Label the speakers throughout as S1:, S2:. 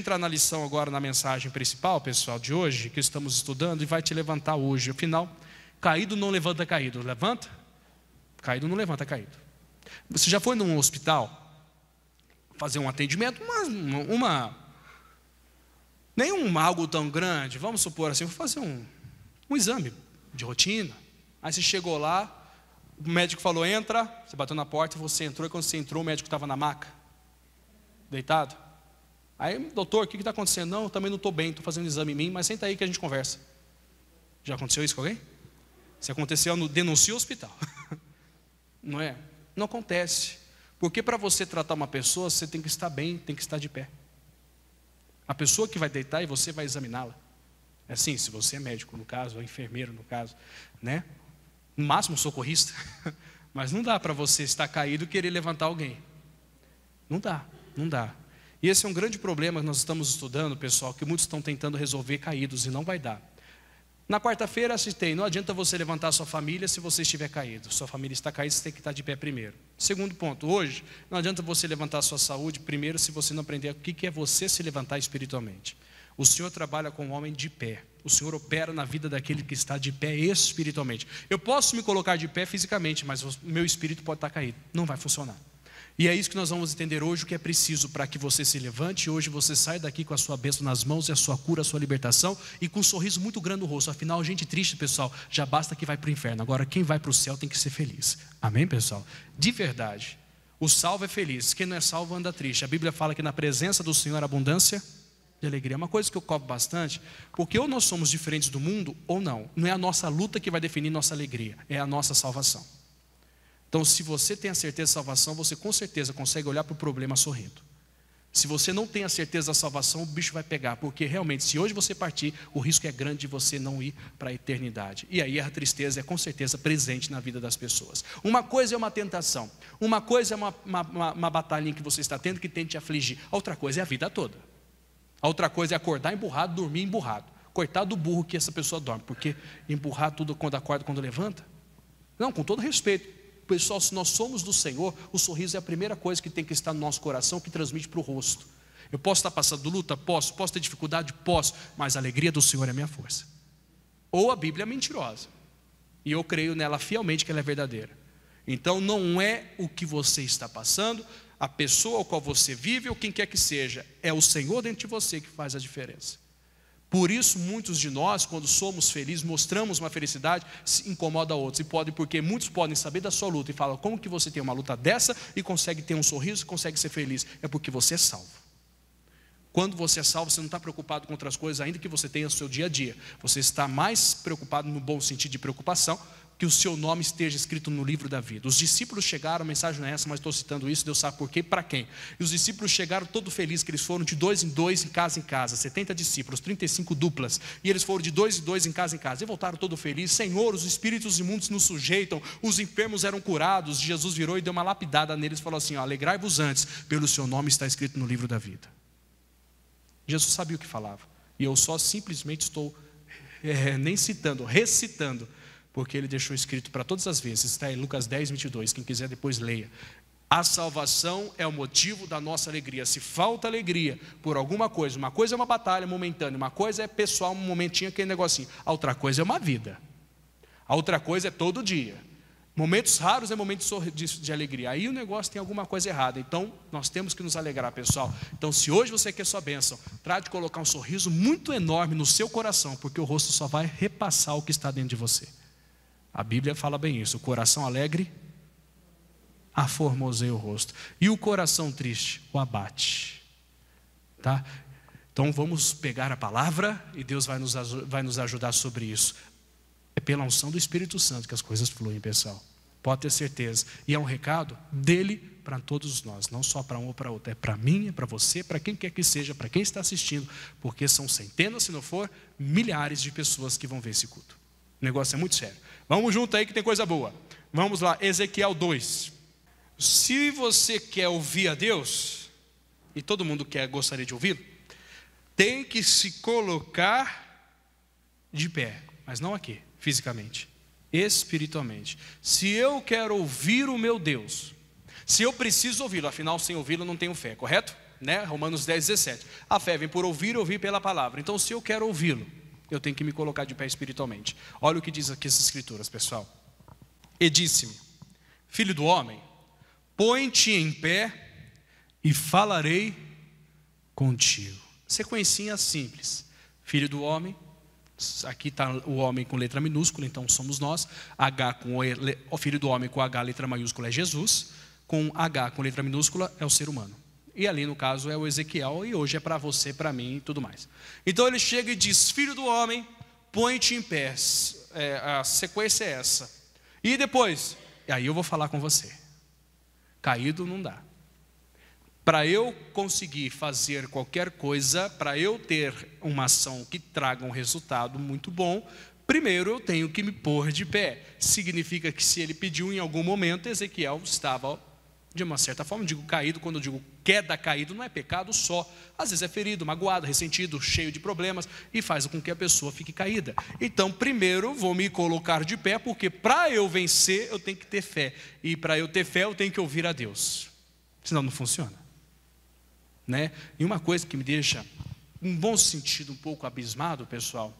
S1: entrar na lição agora, na mensagem principal, pessoal, de hoje, que estamos estudando, e vai te levantar hoje. Afinal, caído não levanta caído, levanta? Caído não levanta caído. Você já foi num hospital fazer um atendimento, mas uma. nenhum um algo tão grande, vamos supor assim, vou fazer um, um exame de rotina. Aí você chegou lá, o médico falou: entra, você bateu na porta, você entrou, e quando você entrou, o médico estava na maca, deitado. Aí, doutor, o que está acontecendo? Não, também não estou bem, estou fazendo um exame em mim, mas senta aí que a gente conversa. Já aconteceu isso com alguém? Se aconteceu, denuncia o hospital. não é? Não acontece. Porque para você tratar uma pessoa, você tem que estar bem, tem que estar de pé. A pessoa que vai deitar e você vai examiná-la. É assim, se você é médico, no caso, ou enfermeiro, no caso, né? No máximo, socorrista. mas não dá para você estar caído e querer levantar alguém. Não dá, não dá. E esse é um grande problema que nós estamos estudando, pessoal, que muitos estão tentando resolver caídos e não vai dar. Na quarta-feira citei, não adianta você levantar sua família se você estiver caído. Sua família está caída, você tem que estar de pé primeiro. Segundo ponto, hoje, não adianta você levantar sua saúde primeiro se você não aprender o que é você se levantar espiritualmente. O Senhor trabalha com o homem de pé. O Senhor opera na vida daquele que está de pé espiritualmente. Eu posso me colocar de pé fisicamente, mas o meu espírito pode estar caído. Não vai funcionar. E é isso que nós vamos entender hoje, o que é preciso para que você se levante. Hoje você sai daqui com a sua bênção nas mãos e a sua cura, a sua libertação e com um sorriso muito grande no rosto. Afinal, gente triste, pessoal, já basta que vai para o inferno. Agora, quem vai para o céu tem que ser feliz. Amém, pessoal? De verdade. O salvo é feliz, quem não é salvo anda triste. A Bíblia fala que na presença do Senhor abundância de alegria. É uma coisa que eu cobro bastante, porque ou nós somos diferentes do mundo ou não. Não é a nossa luta que vai definir nossa alegria, é a nossa salvação. Então, se você tem a certeza da salvação, você com certeza consegue olhar para o problema sorrindo. Se você não tem a certeza da salvação, o bicho vai pegar, porque realmente, se hoje você partir, o risco é grande de você não ir para a eternidade. E aí a tristeza é com certeza presente na vida das pessoas. Uma coisa é uma tentação, uma coisa é uma, uma, uma, uma batalha que você está tendo que tente afligir, outra coisa é a vida toda. A outra coisa é acordar emburrado, dormir emburrado. Coitado do burro que essa pessoa dorme, porque emburrar tudo quando acorda, quando levanta. Não, com todo respeito, Pessoal, se nós somos do Senhor, o sorriso é a primeira coisa que tem que estar no nosso coração, que transmite para o rosto. Eu posso estar passando luta? Posso. Posso ter dificuldade? Posso. Mas a alegria do Senhor é minha força. Ou a Bíblia é mentirosa. E eu creio nela fielmente que ela é verdadeira. Então não é o que você está passando, a pessoa com a qual você vive ou quem quer que seja, é o Senhor dentro de você que faz a diferença. Por isso, muitos de nós, quando somos felizes, mostramos uma felicidade, se incomoda outros. E podem, porque muitos podem saber da sua luta e falam: como que você tem uma luta dessa e consegue ter um sorriso, consegue ser feliz? É porque você é salvo. Quando você é salvo, você não está preocupado com outras coisas, ainda que você tenha o seu dia a dia. Você está mais preocupado no bom sentido de preocupação, que o seu nome esteja escrito no livro da vida. Os discípulos chegaram, a mensagem não é essa, mas estou citando isso, Deus sabe por quê, para quem. E os discípulos chegaram todo felizes, que eles foram de dois em dois, em casa em casa, 70 discípulos, 35 duplas, e eles foram de dois em dois, em casa em casa, e voltaram todo felizes, Senhor, os espíritos imundos nos sujeitam, os enfermos eram curados, Jesus virou e deu uma lapidada neles, falou assim, alegrai-vos antes, pelo seu nome está escrito no livro da vida. Jesus sabia o que falava, e eu só simplesmente estou, é, nem citando, recitando, porque ele deixou escrito para todas as vezes, está em Lucas 10, 22. Quem quiser depois leia. A salvação é o motivo da nossa alegria. Se falta alegria por alguma coisa, uma coisa é uma batalha momentânea, uma coisa é pessoal, um momentinho, aquele negocinho, a outra coisa é uma vida, a outra coisa é todo dia. Momentos raros é momentos de, alegria. Aí o negócio tem alguma coisa errada. Então, nós temos que nos alegrar, pessoal. Então, se hoje você quer sua bênção, trate de colocar um sorriso muito enorme no seu coração, porque o rosto só vai repassar o que está dentro de você. A Bíblia fala bem isso: o coração alegre aformoseia o rosto, e o coração triste o abate. Tá? Então vamos pegar a palavra e Deus vai nos, vai nos ajudar sobre isso. É pela unção do Espírito Santo que as coisas fluem, pessoal. Pode ter certeza. E é um recado dele para todos nós, não só para um ou para outro. É para mim, é para você, para quem quer que seja, para quem está assistindo, porque são centenas, se não for, milhares de pessoas que vão ver esse culto. O negócio é muito sério. Vamos junto aí que tem coisa boa. Vamos lá, Ezequiel 2. Se você quer ouvir a Deus, e todo mundo quer gostaria de ouvi-lo, tem que se colocar de pé, mas não aqui, fisicamente, espiritualmente. Se eu quero ouvir o meu Deus, se eu preciso ouvi-lo, afinal, sem ouvi-lo não tenho fé, correto? Né? Romanos 10, 17. A fé vem por ouvir, ouvir pela palavra. Então, se eu quero ouvi-lo, eu tenho que me colocar de pé espiritualmente. Olha o que diz aqui as escrituras, pessoal. E disse-me: Filho do homem, põe-te em pé e falarei contigo. Sequencinha simples. Filho do homem, aqui está o homem com letra minúscula, então somos nós. H com o, o filho do homem com H, letra maiúscula é Jesus. Com H com letra minúscula é o ser humano. E ali, no caso, é o Ezequiel, e hoje é para você, para mim e tudo mais. Então ele chega e diz: Filho do homem, põe-te em pé. É, a sequência é essa. E depois, e aí eu vou falar com você. Caído não dá. Para eu conseguir fazer qualquer coisa, para eu ter uma ação que traga um resultado muito bom, primeiro eu tenho que me pôr de pé. Significa que se ele pediu em algum momento, Ezequiel estava de uma certa forma, digo caído, quando eu digo queda caído, não é pecado só. Às vezes é ferido, magoado, ressentido, cheio de problemas e faz com que a pessoa fique caída. Então, primeiro vou me colocar de pé, porque para eu vencer eu tenho que ter fé. E para eu ter fé eu tenho que ouvir a Deus. Senão não funciona. Né? E uma coisa que me deixa, um bom sentido, um pouco abismado, pessoal,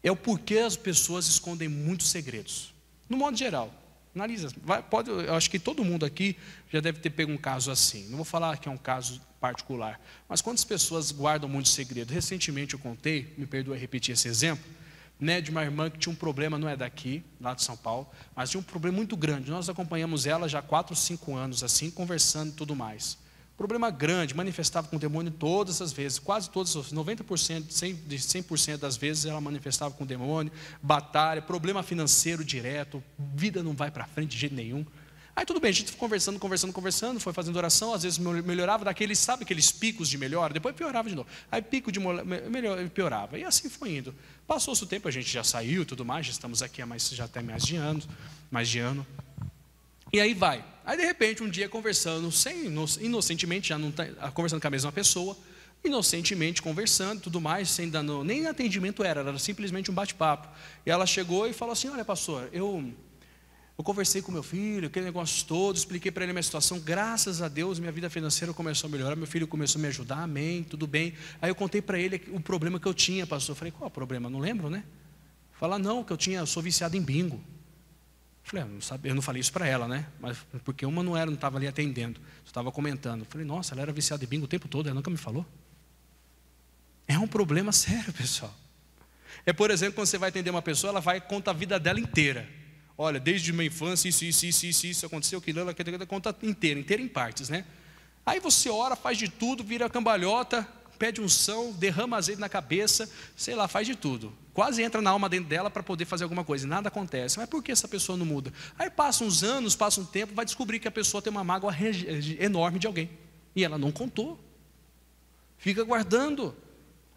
S1: é o porquê as pessoas escondem muitos segredos. No modo geral, Analisa. Vai, pode, eu acho que todo mundo aqui já deve ter pego um caso assim. Não vou falar que é um caso particular, mas quantas pessoas guardam muito segredo? Recentemente eu contei, me perdoa repetir esse exemplo, né, de uma irmã que tinha um problema, não é daqui, lá de São Paulo, mas tinha um problema muito grande. Nós acompanhamos ela já há 4, 5 anos, assim, conversando e tudo mais. Problema grande, manifestava com o demônio todas as vezes, quase todas, 90%, 100%, de 100% das vezes ela manifestava com o demônio, batalha, problema financeiro direto, vida não vai para frente de jeito nenhum. Aí tudo bem, a gente foi conversando, conversando, conversando, foi fazendo oração, às vezes melhorava daqueles, sabe aqueles picos de melhora? Depois piorava de novo. Aí pico de melhor, piorava. E assim foi indo. Passou-se o tempo, a gente já saiu e tudo mais, já estamos aqui há mais, já até mais de anos, mais de ano. E aí vai, Aí de repente, um dia conversando, sem, inocentemente, já não tá, ah, conversando com a mesma pessoa, inocentemente conversando, tudo mais, sem dar nem atendimento era, era simplesmente um bate-papo. E ela chegou e falou assim: "Olha, pastor, eu eu conversei com meu filho, aquele negócio todo, expliquei para ele a minha situação. Graças a Deus, minha vida financeira começou a melhorar, meu filho começou a me ajudar, amém, tudo bem. Aí eu contei para ele o problema que eu tinha, pastor. Eu falei, qual é o problema? Não lembro, né? fala não, que eu tinha, eu sou viciado em bingo. Falei, eu ah, não, sabia, eu não falei isso para ela, né? Mas porque uma não era, não estava ali atendendo, só estava comentando. Falei, nossa, ela era viciada de bingo o tempo todo, ela nunca me falou. É um problema sério, pessoal. É, por exemplo, quando você vai atender uma pessoa, ela vai contar a vida dela inteira. Olha, desde minha infância, isso, isso, isso, isso, isso aconteceu, aquilo, aquilo, aquilo, conta inteira, inteira em partes, né? Aí você ora, faz de tudo, vira cambalhota, pede unção, derrama azeite na cabeça, sei lá, faz de tudo. Quase entra na alma dentro dela para poder fazer alguma coisa, e nada acontece. Mas por que essa pessoa não muda? Aí passa uns anos, passa um tempo, vai descobrir que a pessoa tem uma mágoa enorme de alguém. E ela não contou. Fica guardando.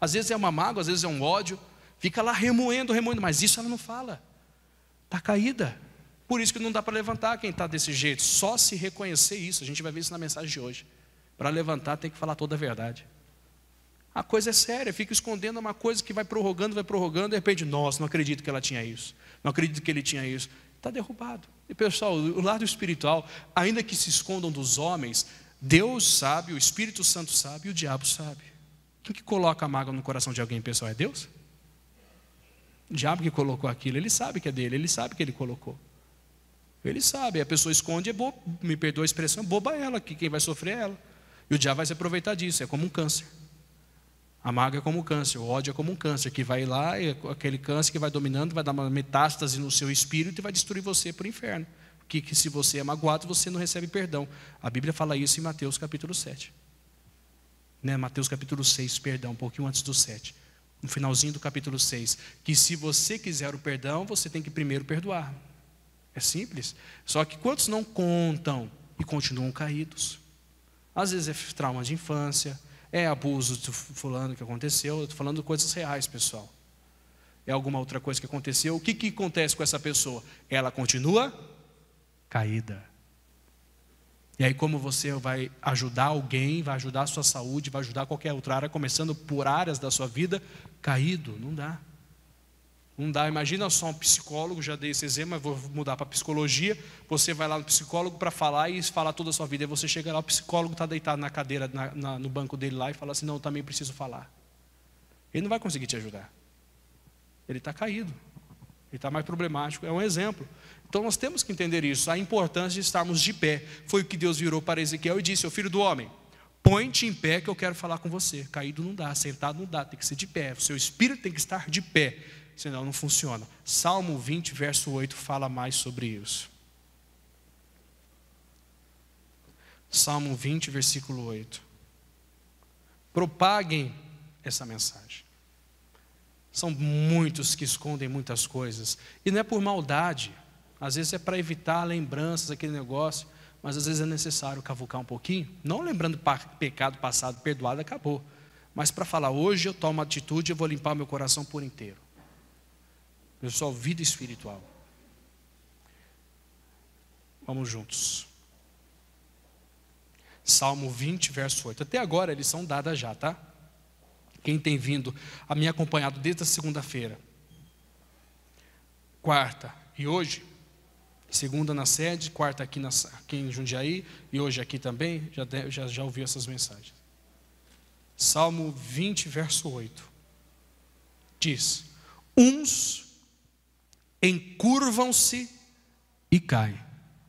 S1: Às vezes é uma mágoa, às vezes é um ódio. Fica lá remoendo, remoendo, mas isso ela não fala. Está caída. Por isso que não dá para levantar quem está desse jeito. Só se reconhecer isso. A gente vai ver isso na mensagem de hoje. Para levantar tem que falar toda a verdade. A coisa é séria, fica escondendo uma coisa que vai prorrogando, vai prorrogando, de repente, nossa, não acredito que ela tinha isso, não acredito que ele tinha isso. Está derrubado. E pessoal, o lado espiritual, ainda que se escondam dos homens, Deus sabe, o Espírito Santo sabe e o diabo sabe. Quem que coloca a mágoa no coração de alguém, pessoal? É Deus? O diabo que colocou aquilo, ele sabe que é dele, ele sabe que ele colocou. Ele sabe, a pessoa esconde, é boba, me perdoa a expressão, boba ela, que quem vai sofrer é ela. E o diabo vai se aproveitar disso, é como um câncer. A mágoa é como um câncer, o ódio é como um câncer, que vai lá, e aquele câncer que vai dominando, vai dar uma metástase no seu espírito e vai destruir você para o inferno. Que, que se você é magoado, você não recebe perdão. A Bíblia fala isso em Mateus capítulo 7. Né? Mateus capítulo 6, perdão, um pouquinho antes do 7. No finalzinho do capítulo 6. Que se você quiser o perdão, você tem que primeiro perdoar. É simples. Só que quantos não contam e continuam caídos? Às vezes é trauma de infância, é abuso de fulano que aconteceu, eu estou falando coisas reais, pessoal. É alguma outra coisa que aconteceu, o que, que acontece com essa pessoa? Ela continua caída. E aí, como você vai ajudar alguém, vai ajudar a sua saúde, vai ajudar qualquer outra área, começando por áreas da sua vida, caído, não dá. Não dá, imagina só um psicólogo, já dei esse exemplo, mas vou mudar para psicologia. Você vai lá no psicólogo para falar e falar toda a sua vida. Aí você chega lá, o psicólogo está deitado na cadeira, na, na, no banco dele lá, e fala assim: Não, eu também preciso falar. Ele não vai conseguir te ajudar. Ele está caído. Ele está mais problemático. É um exemplo. Então nós temos que entender isso, a importância de estarmos de pé. Foi o que Deus virou para Ezequiel e disse: Ô filho do homem, põe-te em pé que eu quero falar com você. Caído não dá, sentado não dá, tem que ser de pé. O seu espírito tem que estar de pé senão não funciona. Salmo 20, verso 8 fala mais sobre isso. Salmo 20, versículo 8. Propaguem essa mensagem. São muitos que escondem muitas coisas. E não é por maldade. Às vezes é para evitar lembranças aquele negócio. Mas às vezes é necessário cavucar um pouquinho. Não lembrando pecado passado, perdoado, acabou. Mas para falar, hoje eu tomo atitude e vou limpar meu coração por inteiro. Eu sou vida espiritual. Vamos juntos. Salmo 20, verso 8. Até agora eles são dadas já, tá? Quem tem vindo a me acompanhado desde a segunda-feira, quarta e hoje, segunda na sede, quarta aqui, na, aqui em Jundiaí e hoje aqui também, já, já, já ouviu essas mensagens. Salmo 20, verso 8. Diz: Uns encurvam-se e caem.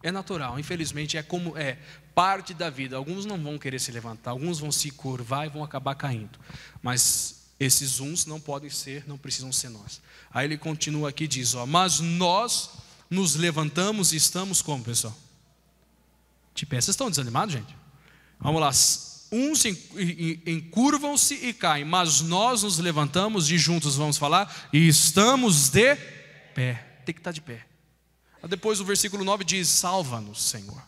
S1: É natural, infelizmente é como é parte da vida. Alguns não vão querer se levantar, alguns vão se curvar e vão acabar caindo. Mas esses uns não podem ser, não precisam ser nós. Aí ele continua aqui diz, ó, mas nós nos levantamos e estamos como, pessoal? De pé. Vocês estão desanimados, gente? Vamos lá. Uns encurvam-se e caem, mas nós nos levantamos e juntos vamos falar e estamos de pé, tem que estar tá de pé. Depois o versículo 9 diz: Salva-nos, Senhor.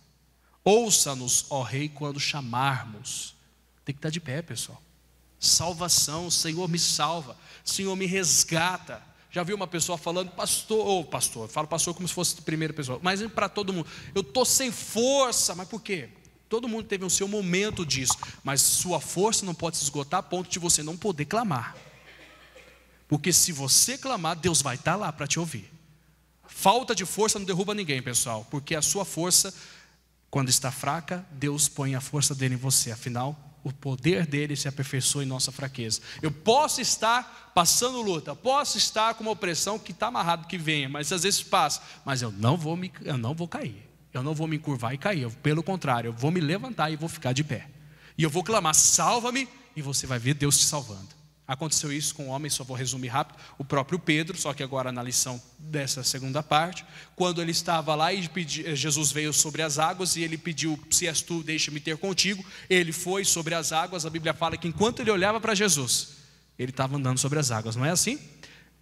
S1: Ouça-nos, ó Rei, quando chamarmos. Tem que estar tá de pé, pessoal. Salvação, Senhor me salva, Senhor me resgata. Já vi uma pessoa falando, pastor, ou oh, pastor, falo pastor como se fosse a primeira pessoa, mas é para todo mundo, eu estou sem força, mas por quê? Todo mundo teve o seu momento disso, mas sua força não pode se esgotar a ponto de você não poder clamar. Porque se você clamar, Deus vai estar tá lá para te ouvir. Falta de força não derruba ninguém, pessoal, porque a sua força, quando está fraca, Deus põe a força dele em você. Afinal, o poder dele se aperfeiçoa em nossa fraqueza. Eu posso estar passando luta, posso estar com uma opressão que está amarrado que venha, mas às vezes passa. Mas eu não vou me, eu não vou cair. Eu não vou me curvar e cair. Eu, pelo contrário, eu vou me levantar e vou ficar de pé. E eu vou clamar: salva-me! E você vai ver Deus te salvando. Aconteceu isso com o um homem, só vou resumir rápido, o próprio Pedro, só que agora na lição dessa segunda parte, quando ele estava lá e pedi, eh, Jesus veio sobre as águas e ele pediu: Se és tu, deixa-me ter contigo. Ele foi sobre as águas, a Bíblia fala que enquanto ele olhava para Jesus, ele estava andando sobre as águas, não é assim?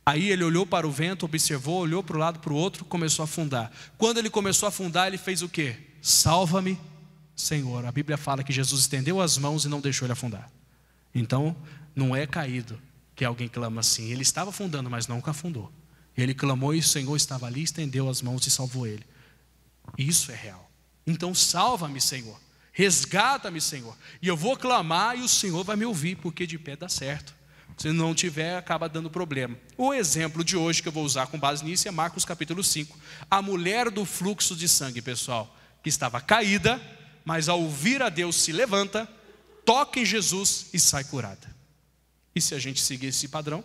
S1: Aí ele olhou para o vento, observou, olhou para o lado, para o outro, começou a afundar. Quando ele começou a afundar, ele fez o quê? Salva-me, Senhor. A Bíblia fala que Jesus estendeu as mãos e não deixou ele afundar. Então, não é caído que alguém clama assim. Ele estava afundando, mas nunca afundou. Ele clamou e o Senhor estava ali, estendeu as mãos e salvou ele. Isso é real. Então, salva-me, Senhor. Resgata-me, Senhor. E eu vou clamar e o Senhor vai me ouvir, porque de pé dá certo. Se não tiver, acaba dando problema. O exemplo de hoje que eu vou usar com base nisso é Marcos capítulo 5. A mulher do fluxo de sangue, pessoal, que estava caída, mas ao ouvir a Deus se levanta toca em Jesus e sai curada. E se a gente seguir esse padrão,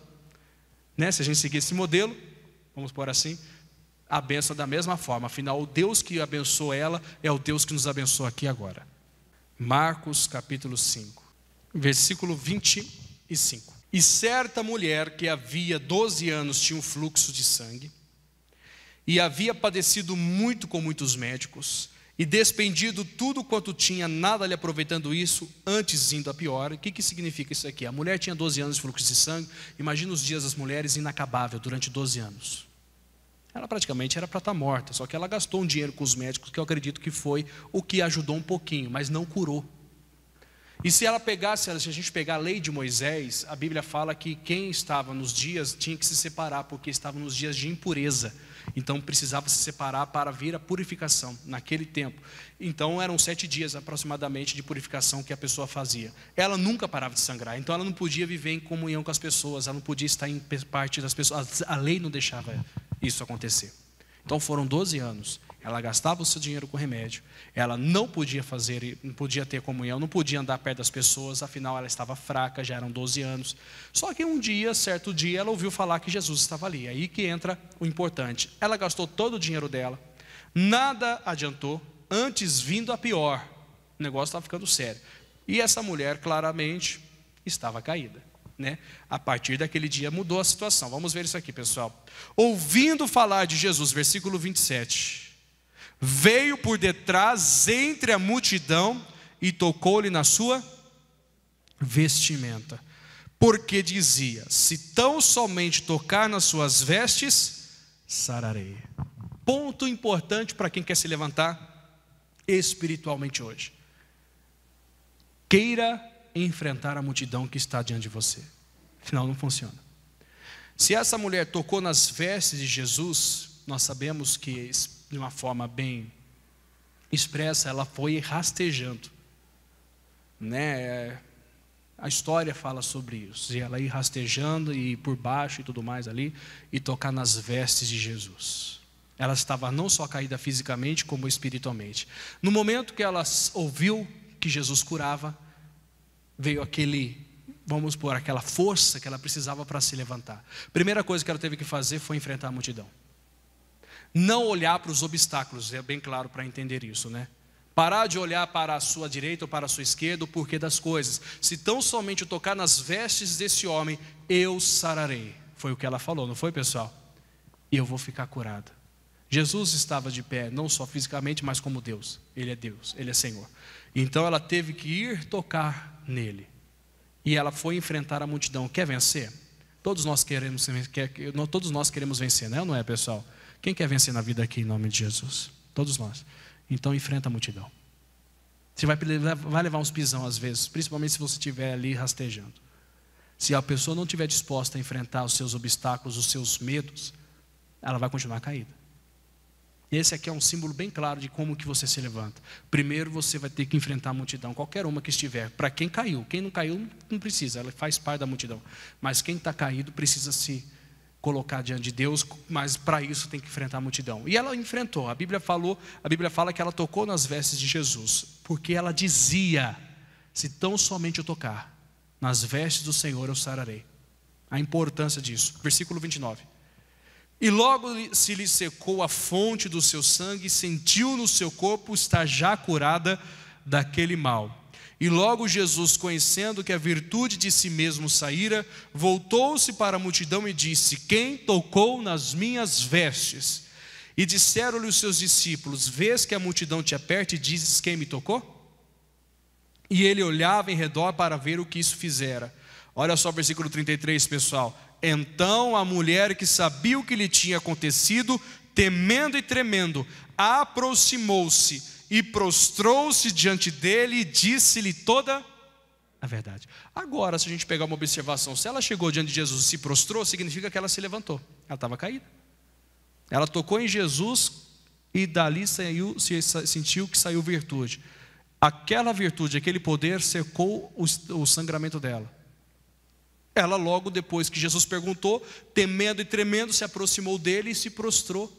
S1: né? se a gente seguir esse modelo, vamos por assim, a benção é da mesma forma. Afinal, o Deus que abençoou ela é o Deus que nos abençoa aqui agora. Marcos capítulo 5, versículo 25. E certa mulher que havia 12 anos tinha um fluxo de sangue, e havia padecido muito com muitos médicos, e despendido tudo quanto tinha, nada lhe aproveitando isso, antes indo a pior. O que, que significa isso aqui? A mulher tinha 12 anos de fluxo de sangue. Imagina os dias das mulheres inacabável durante 12 anos. Ela praticamente era para estar tá morta, só que ela gastou um dinheiro com os médicos, que eu acredito que foi o que ajudou um pouquinho, mas não curou. E se ela pegasse, se a gente pegar a lei de Moisés, a Bíblia fala que quem estava nos dias tinha que se separar, porque estava nos dias de impureza. Então precisava se separar para vir a purificação naquele tempo. Então eram sete dias aproximadamente de purificação que a pessoa fazia. Ela nunca parava de sangrar, então ela não podia viver em comunhão com as pessoas, ela não podia estar em parte das pessoas. A lei não deixava isso acontecer. Então foram 12 anos. Ela gastava o seu dinheiro com remédio. Ela não podia fazer, não podia ter comunhão, não podia andar perto das pessoas, afinal ela estava fraca, já eram 12 anos. Só que um dia, certo dia, ela ouviu falar que Jesus estava ali. Aí que entra o importante. Ela gastou todo o dinheiro dela, nada adiantou, antes vindo a pior. O negócio estava ficando sério. E essa mulher claramente estava caída. Né? A partir daquele dia mudou a situação. Vamos ver isso aqui, pessoal. Ouvindo falar de Jesus, versículo 27. Veio por detrás entre a multidão e tocou-lhe na sua vestimenta. Porque dizia: Se tão somente tocar nas suas vestes, sararei. Ponto importante para quem quer se levantar espiritualmente hoje. Queira enfrentar a multidão que está diante de você. Afinal, não funciona. Se essa mulher tocou nas vestes de Jesus, nós sabemos que, de uma forma bem expressa, ela foi rastejando. Né? A história fala sobre isso. E ela ir rastejando e por baixo e tudo mais ali, e tocar nas vestes de Jesus. Ela estava não só caída fisicamente, como espiritualmente. No momento que ela ouviu que Jesus curava, veio aquele, vamos por aquela força que ela precisava para se levantar. Primeira coisa que ela teve que fazer foi enfrentar a multidão. Não olhar para os obstáculos, é bem claro para entender isso, né? Parar de olhar para a sua direita ou para a sua esquerda o porquê das coisas. Se tão somente tocar nas vestes desse homem, eu sararei. Foi o que ela falou, não foi, pessoal? E eu vou ficar curada. Jesus estava de pé, não só fisicamente, mas como Deus. Ele é Deus, ele é Senhor. Então ela teve que ir tocar nele. E ela foi enfrentar a multidão. Quer vencer? Todos nós queremos, quer, todos nós queremos vencer, não é, não é, pessoal? Quem quer vencer na vida aqui em nome de Jesus? Todos nós. Então enfrenta a multidão. Você vai, vai levar uns pisão às vezes, principalmente se você estiver ali rastejando. Se a pessoa não estiver disposta a enfrentar os seus obstáculos, os seus medos, ela vai continuar caída. Esse aqui é um símbolo bem claro de como que você se levanta. Primeiro você vai ter que enfrentar a multidão, qualquer uma que estiver. Para quem caiu, quem não caiu não precisa, ela faz parte da multidão. Mas quem está caído precisa se colocar diante de Deus, mas para isso tem que enfrentar a multidão. E ela enfrentou. A Bíblia falou, a Bíblia fala que ela tocou nas vestes de Jesus, porque ela dizia: se tão somente eu tocar nas vestes do Senhor eu sararei. A importância disso. Versículo 29. E logo se lhe secou a fonte do seu sangue, sentiu no seu corpo estar já curada daquele mal. E logo Jesus, conhecendo que a virtude de si mesmo saíra, voltou-se para a multidão e disse: Quem tocou nas minhas vestes? E disseram-lhe os seus discípulos: Vês que a multidão te aperta e dizes: Quem me tocou? E ele olhava em redor para ver o que isso fizera. Olha só o versículo 33, pessoal. Então a mulher que sabia o que lhe tinha acontecido, temendo e tremendo, aproximou-se e prostrou-se diante dele e disse-lhe toda a verdade. Agora, se a gente pegar uma observação, se ela chegou diante de Jesus e se prostrou, significa que ela se levantou. Ela estava caída. Ela tocou em Jesus e dali saiu, se sentiu que saiu virtude. Aquela virtude, aquele poder secou o sangramento dela. Ela, logo depois que Jesus perguntou, temendo e tremendo, se aproximou dele e se prostrou.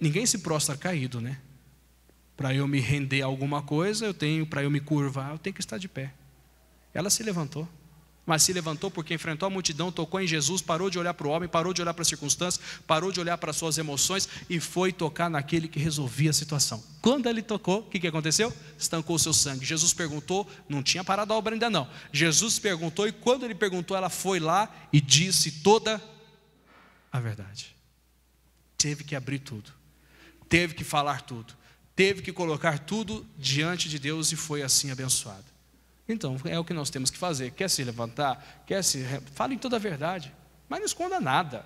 S1: Ninguém se prostra caído, né? Para eu me render a alguma coisa, eu tenho, para eu me curvar, eu tenho que estar de pé. Ela se levantou. Mas se levantou porque enfrentou a multidão, tocou em Jesus, parou de olhar para o homem, parou de olhar para as circunstâncias, parou de olhar para as suas emoções e foi tocar naquele que resolvia a situação. Quando ele tocou, o que, que aconteceu? Estancou o seu sangue. Jesus perguntou, não tinha parado a obra ainda não. Jesus perguntou e quando ele perguntou, ela foi lá e disse toda a verdade. Teve que abrir tudo, teve que falar tudo, teve que colocar tudo diante de Deus e foi assim abençoada. Então, é o que nós temos que fazer. Quer se levantar, quer se. Fale em toda a verdade, mas não esconda nada.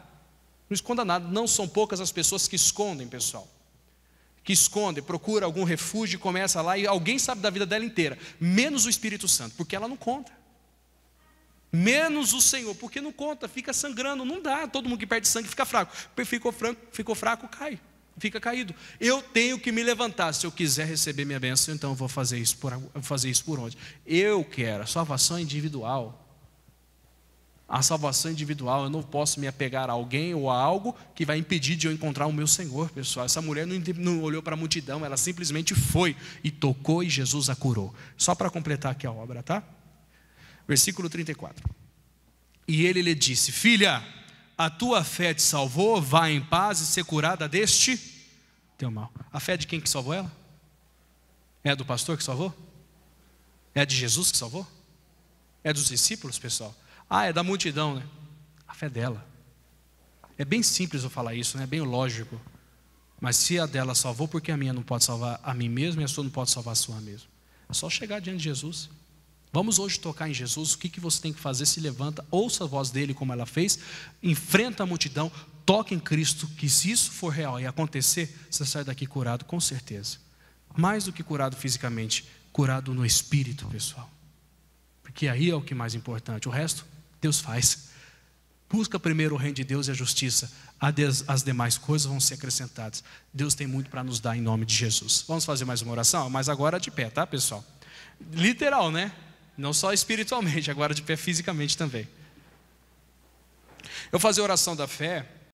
S1: Não esconda nada. Não são poucas as pessoas que escondem, pessoal. Que escondem, procura algum refúgio, começa lá e alguém sabe da vida dela inteira, menos o Espírito Santo, porque ela não conta. Menos o Senhor, porque não conta, fica sangrando, não dá. Todo mundo que perde sangue fica fraco. Ficou, fraco, ficou fraco, cai fica caído. Eu tenho que me levantar. Se eu quiser receber minha bênção, então eu vou fazer isso por, fazer isso por onde? Eu quero. A salvação individual. A salvação individual, eu não posso me apegar a alguém ou a algo que vai impedir de eu encontrar o meu Senhor, pessoal. Essa mulher não, não olhou para a multidão, ela simplesmente foi e tocou e Jesus a curou. Só para completar aqui a obra, tá? Versículo 34. E ele lhe disse: Filha, a tua fé te salvou, vá em paz e ser curada deste teu mal. A fé de quem que salvou ela? É do pastor que salvou? É de Jesus que salvou? É dos discípulos, pessoal? Ah, é da multidão, né? A fé dela. É bem simples eu falar isso, né? É bem lógico. Mas se a dela salvou, porque a minha não pode salvar a mim mesmo e a sua não pode salvar a sua mesmo? É só chegar diante de Jesus. Vamos hoje tocar em Jesus. O que, que você tem que fazer? Se levanta, ouça a voz dele, como ela fez, enfrenta a multidão, toque em Cristo, que se isso for real e acontecer, você sai daqui curado, com certeza. Mais do que curado fisicamente, curado no espírito, pessoal. Porque aí é o que é mais importante. O resto, Deus faz. Busca primeiro o reino de Deus e a justiça. As demais coisas vão ser acrescentadas. Deus tem muito para nos dar em nome de Jesus. Vamos fazer mais uma oração? Mas agora de pé, tá, pessoal? Literal, né? Não só espiritualmente, agora de pé fisicamente também. Eu fazia oração da fé,